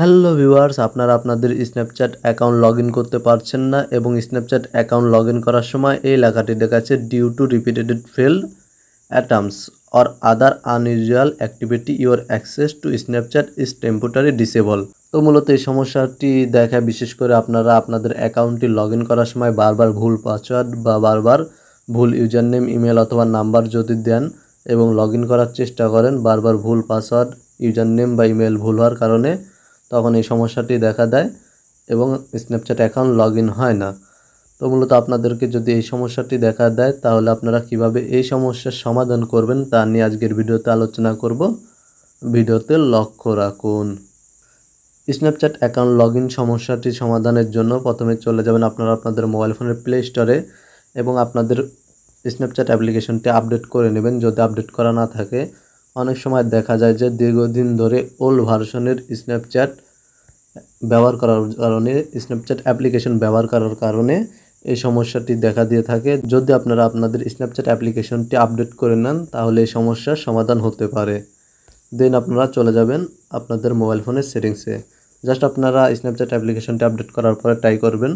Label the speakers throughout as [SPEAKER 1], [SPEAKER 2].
[SPEAKER 1] hello viewers আপনারা আপনাদের Snapchat account log করতে পারছেন না এবং স্ন্যাপচ্যাট অ্যাকাউন্ট লগ করার সময় এই লেখাটি দেখাচ্ছে due to repeated failed attempts or other unusual activity your access to Snapchat is temporarily disabled তো মূলত এই সমস্যাটি দেখায় বিশেষ করে আপনারা আপনাদের অ্যাকাউন্টটি লগ করার সময় বারবার ভুল পাসওয়ার্ড বা বারবার ভুল ইউজার নেম ইমেল অথবা নাম্বার যদি দেন এবং লগ করার চেষ্টা করেন বারবার ভুল পাসওয়ার্ড ইউজার নেম বা ইমেল ভুল হওয়ার কারণে তখন এই সমস্যাটি দেখা দেয় এবং স্ন্যাপচ্যাট অ্যাকাউন্ট লগ হয় না তো মূলত আপনাদেরকে যদি এই সমস্যাটি দেখা দেয় তাহলে আপনারা কিভাবে এই সমস্যার সমাধান করবেন তা নিয়ে আজকের ভিডিওতে আলোচনা করব ভিডিওতে লক্ষ্য রাখুন স্ন্যাপচ্যাট অ্যাকাউন্ট লগ সমস্যাটি সমাধানের জন্য প্রথমে চলে যাবেন আপনারা আপনাদের মোবাইল ফোনের প্লে স্টোরে এবং আপনাদের স্ন্যাপচ্যাট অ্যাপ্লিকেশনটি আপডেট করে নেবেন যদি আপডেট করা না থাকে অনেক সময় দেখা যায় যে দীর্ঘদিন ধরে ওল্ড ভার্সনের স্ন্যাপচ্যাট ব্যবহার করার কারণে স্ন্যাপচ্যাট অ্যাপ্লিকেশন ব্যবহার করার কারণে এই সমস্যাটি দেখা দিয়ে থাকে যদি আপনারা আপনাদের স্ন্যাপচ্যাট অ্যাপ্লিকেশনটি আপডেট করে নেন তাহলে এই সমস্যার সমাধান হতে পারে দেন আপনারা চলে যাবেন আপনাদের মোবাইল ফোনের সেটিংসে জাস্ট আপনারা স্ন্যাপচ্যাট অ্যাপ্লিকেশনটি আপডেট করার পরে ট্রাই করবেন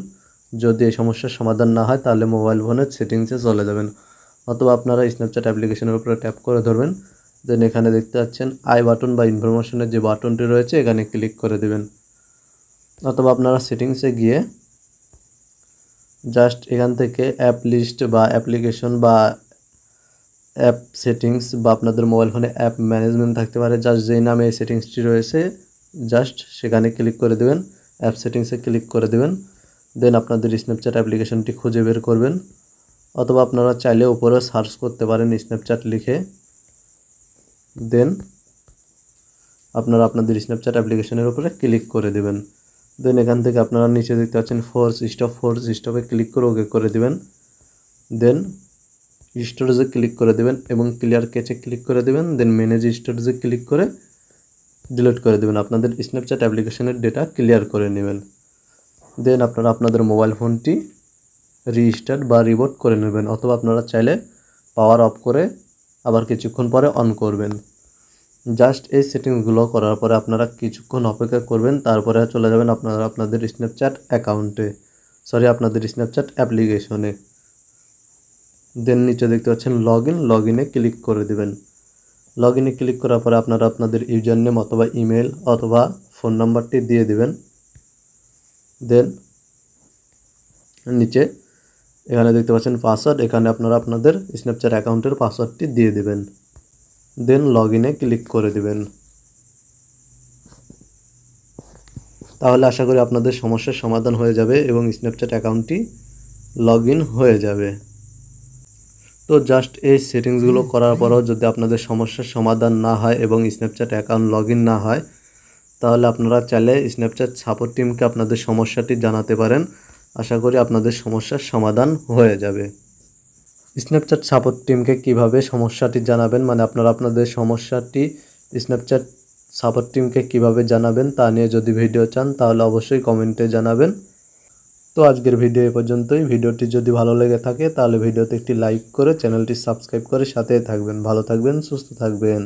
[SPEAKER 1] যদি এই সমস্যার সমাধান না হয় তাহলে মোবাইল ফোনের সেটিংসে চলে যাবেন অথবা আপনারা স্ন্যাপচ্যাট অ্যাপ্লিকেশনের উপরে ট্যাপ করে ধরবেন দেন এখানে দেখতে পাচ্ছেন আই বাটন বা ইনফরমেশনের যে বাটনটি রয়েছে এখানে ক্লিক করে দেবেন অথবা আপনারা সেটিংসে গিয়ে জাস্ট এখান থেকে অ্যাপ লিস্ট বা অ্যাপ্লিকেশন বা অ্যাপ সেটিংস বা আপনাদের মোবাইল ফোনে অ্যাপ ম্যানেজমেন্ট থাকতে পারে জাস্ট যেই নামে এই সেটিংসটি রয়েছে জাস্ট সেখানে ক্লিক করে দেবেন অ্যাপ সেটিংসে ক্লিক করে দেবেন দেন আপনাদের স্ন্যাপচ্যাট অ্যাপ্লিকেশনটি খুঁজে বের করবেন অথবা আপনারা চাইলে উপরে সার্চ করতে পারেন স্ন্যাপচ্যাট লিখে দেন আপনারা আপনাদের স্ন্যাপচ্যাট অ্যাপ্লিকেশনের উপরে ক্লিক করে দেবেন দেন এখান থেকে আপনারা নিচে দেখতে পাচ্ছেন ফোর্স স্টপ ফোর্স স্টপে ক্লিক করে ওকে করে দেবেন দেন স্টোরেজে ক্লিক করে দেবেন এবং ক্লিয়ার ক্যাচে ক্লিক করে দেবেন দেন ম্যানেজ স্টোরেজে ক্লিক করে ডিলিট করে দেবেন আপনাদের স্ন্যাপচ্যাট অ্যাপ্লিকেশনের ডেটা ক্লিয়ার করে নেবেন দেন আপনারা আপনাদের মোবাইল ফোনটি রিস্টার্ট বা রিবোট করে নেবেন অথবা আপনারা চাইলে পাওয়ার অফ করে আবার কিছুক্ষণ পরে অন করবেন জাস্ট এই সেটিংসগুলো করার পরে আপনারা কিছুক্ষণ অপেক্ষা করবেন তারপরে চলে যাবেন আপনারা আপনাদের স্ন্যাপচ্যাট অ্যাকাউন্টে সরি আপনাদের স্ন্যাপচ্যাট অ্যাপ্লিকেশনে দেন নিচে দেখতে পাচ্ছেন লগ ইন লগ ইনে ক্লিক করে দেবেন লগ ইনে ক্লিক করার পরে আপনারা আপনাদের ইউজার নেম অথবা ইমেল অথবা ফোন নাম্বারটি দিয়ে দিবেন দেন নিচে এখানে দেখতে পাচ্ছেন পাসওয়ার্ড এখানে আপনারা আপনাদের স্ন্যাপচ্যাট অ্যাকাউন্টের পাসওয়ার্ডটি দিয়ে দেবেন দেন লগ ইনে ক্লিক করে দিবেন তাহলে আশা করি আপনাদের সমস্যার সমাধান হয়ে যাবে এবং স্ন্যাপচ্যাট অ্যাকাউন্টটি লগ হয়ে যাবে তো জাস্ট এই সেটিংসগুলো করার পরও যদি আপনাদের সমস্যার সমাধান না হয় এবং স্ন্যাপচ্যাট অ্যাকাউন্ট লগ না হয় তাহলে আপনারা চাইলে স্ন্যাপচ্যাট সাপোর্ট টিমকে আপনাদের সমস্যাটি জানাতে পারেন আশা করি আপনাদের সমস্যার সমাধান হয়ে যাবে স্ন্যাপচ্যাট সাপোর্ট টিমকে কিভাবে সমস্যাটি জানাবেন মানে আপনারা আপনাদের সমস্যাটি স্ন্যাপচ্যাট সাপোর্ট টিমকে কিভাবে জানাবেন তা নিয়ে যদি ভিডিও চান তাহলে অবশ্যই কমেন্টে জানাবেন তো আজকের ভিডিও এ পর্যন্তই ভিডিওটি যদি ভালো লেগে থাকে তাহলে ভিডিওতে একটি লাইক করে চ্যানেলটি সাবস্ক্রাইব করে সাথে থাকবেন ভালো থাকবেন সুস্থ থাকবেন